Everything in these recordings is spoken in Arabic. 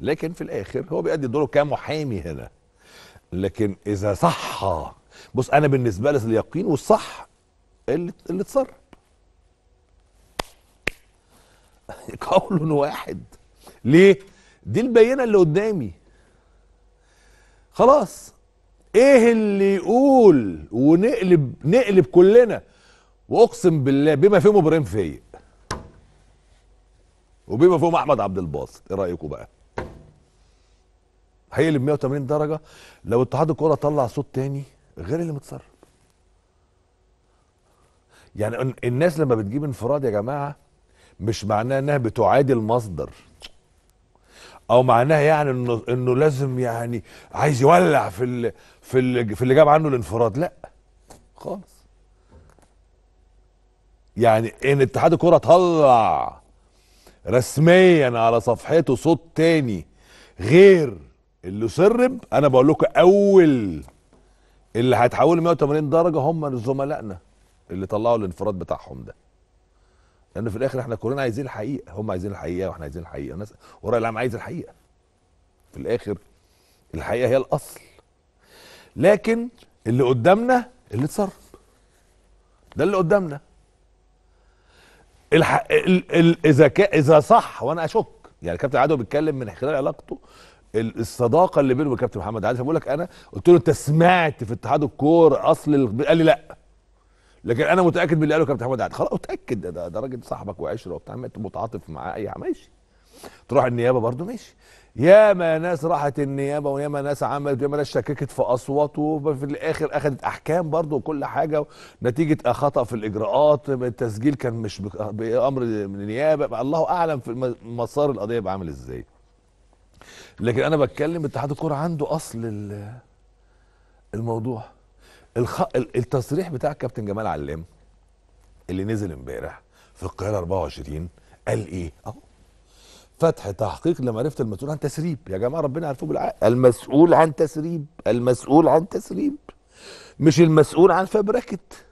لكن في الاخر هو بيأدي دوره كمحامي هنا لكن اذا صح بص انا بالنسبه لي اليقين والصح اللي اللي اتصرف قول واحد ليه دي البينه اللي قدامي خلاص ايه اللي يقول ونقلب نقلب كلنا واقسم بالله بما فيهم ابراهيم فايق وبما فيهم احمد عبد الباسط ايه رايكم بقى هيقلب 180 درجه لو اتحاد الكوره طلع صوت تاني غير اللي متسرب يعني الناس لما بتجيب انفراد يا جماعه مش معناه انها بتعادي المصدر او معناها يعني انه انه لازم يعني عايز يولع في ال في ال في اللي جاب عنه الانفراد لا خالص يعني ان اتحاد الكوره طلع رسميا على صفحته صوت تاني غير اللي سرب انا بقول لكم اول اللي هيتحولوا 180 درجه هم زملائنا اللي طلعوا الانفراد بتاعهم ده لان في الاخر احنا كلنا عايزين الحقيقه هم عايزين الحقيقه واحنا عايزين الحقيقه الناس والراي العام عايز الحقيقه في الاخر الحقيقه هي الاصل لكن اللي قدامنا اللي اتسرب ده اللي قدامنا الح... ال... ال... اذا ك... اذا صح وانا اشك يعني كابتن عدو بيتكلم من خلال علاقته الصداقه اللي بينه وكابتن محمد عادل فبقول لك انا قلت له انت سمعت في اتحاد الكور اصل ال... قال لي لا لكن انا متاكد من اللي قاله كابتن محمد عادل خلاص اتاكد ده, ده راجل صاحبك وعشره وبتاع متعاطف معاه اي حاجه ماشي تروح النيابه برضه ماشي ياما ناس راحت النيابه وياما ناس عملت وياما ناس شككت في اصوات وفي الاخر اخذت احكام برضه وكل حاجه نتيجه خطا في الاجراءات التسجيل كان مش بامر من النيابه الله اعلم في مسار القضيه يبقى عامل ازاي لكن انا بتكلم اتحاد الكوره عنده اصل الموضوع الخ... التصريح بتاع كابتن جمال علام اللي نزل امبارح في القاهره 24 قال ايه اهو فتح تحقيق لمعرفه المسؤول عن تسريب يا جماعه ربنا عارفه بالعقل المسؤول عن تسريب المسؤول عن تسريب مش المسؤول عن فبركت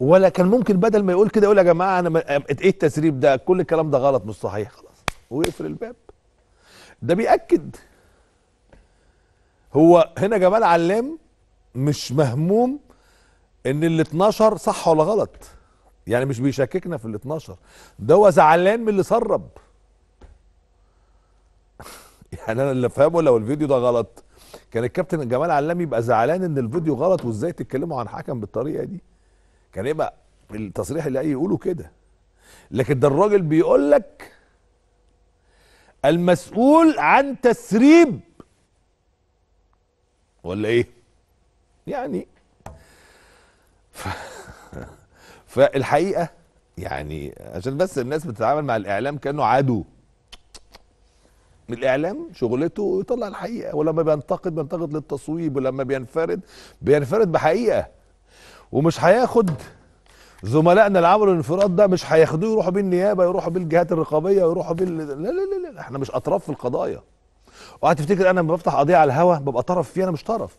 ولا كان ممكن بدل ما يقول كده يقول يا جماعه انا ايه التسريب ده كل الكلام ده غلط مش صحيح خلاص ويقفل الباب ده بيأكد هو هنا جمال علام مش مهموم ان ال 12 صح ولا غلط يعني مش بيشككنا في ال 12 ده هو زعلان من اللي سرب يعني انا اللي فاهمه لو الفيديو ده غلط كان الكابتن جمال علام يبقى زعلان ان الفيديو غلط وازاي تتكلموا عن حكم بالطريقه دي كان يبقى التصريح اللي يقوله كده لكن ده الراجل بيقول لك المسؤول عن تسريب ولا ايه يعني ف... فالحقيقه يعني عشان بس الناس بتتعامل مع الاعلام كانه عدو الاعلام شغلته يطلع الحقيقه ولما بينتقد بينتقد للتصويب ولما بينفرد بينفرد بحقيقه ومش هياخد زملائنا اللي عملوا الانفراد ده مش هياخدوه يروحوا بيه النيابه يروحوا بيه الجهات الرقابيه ويروحوا بيه لا لا لا لا احنا مش اطراف في القضايا وهتفتكر تفتكر انا لما بفتح قضيه على الهوا ببقى طرف فيها انا مش طرف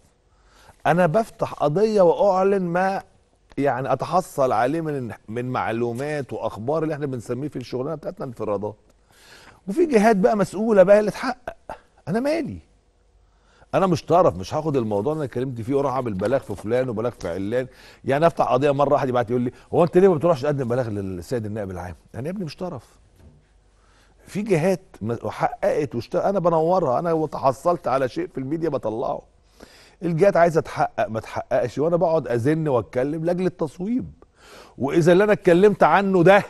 انا بفتح قضيه واعلن ما يعني اتحصل عليه من من معلومات واخبار اللي احنا بنسميه في الشغلانه بتاعتنا انفرادات وفي جهات بقى مسؤوله بقى اللي تحقق انا مالي انا مش طرف مش هاخد الموضوع اللي انا اتكلمت فيه واروح اعمل بلاغ في فلان وبلاغ في علان يعني افتح قضيه مره واحد يبعت يقول لي هو انت ليه ما بتروحش تقدم بلاغ للسيد النائب العام؟ يعني يا ابني مش طرف في جهات حققت واشتغل انا بنورها انا تحصلت على شيء في الميديا بطلعه الجهات عايزه تحقق ما تحققش وانا بقعد ازن واتكلم لاجل التصويب واذا اللي انا اتكلمت عنه ده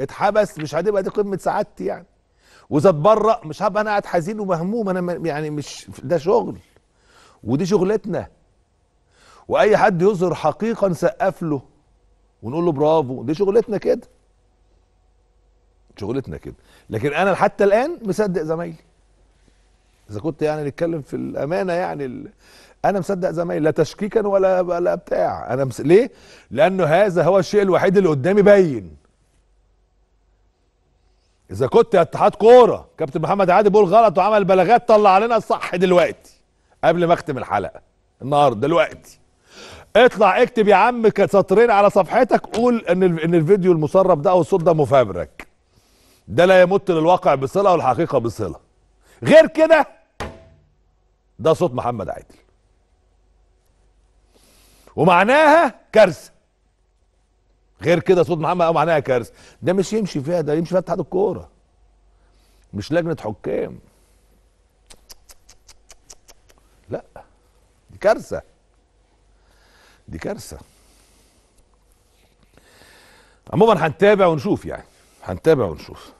اتحبس مش هتبقى دي قمه سعادتي يعني واذا اتبرأ مش هبقى انا قاعد حزين ومهموم انا يعني مش ده شغل ودي شغلتنا واي حد يظهر حقيقه نسقف له ونقول له برافو دي شغلتنا كده شغلتنا كده لكن انا حتى الان مصدق زمايلي اذا كنت يعني نتكلم في الامانه يعني ال... انا مصدق زمايلي لا تشكيكا ولا ولا بتاع انا مس... ليه لانه هذا هو الشيء الوحيد اللي قدامي باين اذا كنت اتحاد كوره كابتن محمد عادل بيقول غلط وعمل بلاغات طلع علينا الصح دلوقتي قبل ما اختم الحلقه النهارده دلوقتي اطلع اكتب يا عم سطرين على صفحتك قول ان ان الفيديو المسرب ده او الصوت ده مفبرك ده لا يمت للواقع بصله والحقيقه بصله غير كده ده صوت محمد عادل ومعناها كارثه غير كده صوت محمد قوي معناها كارثه ده مش يمشي فيها ده يمشي فيها اتحاد الكوره مش لجنه حكام لا دي كارثه دي كارثه عموما هنتابع ونشوف يعني هنتابع ونشوف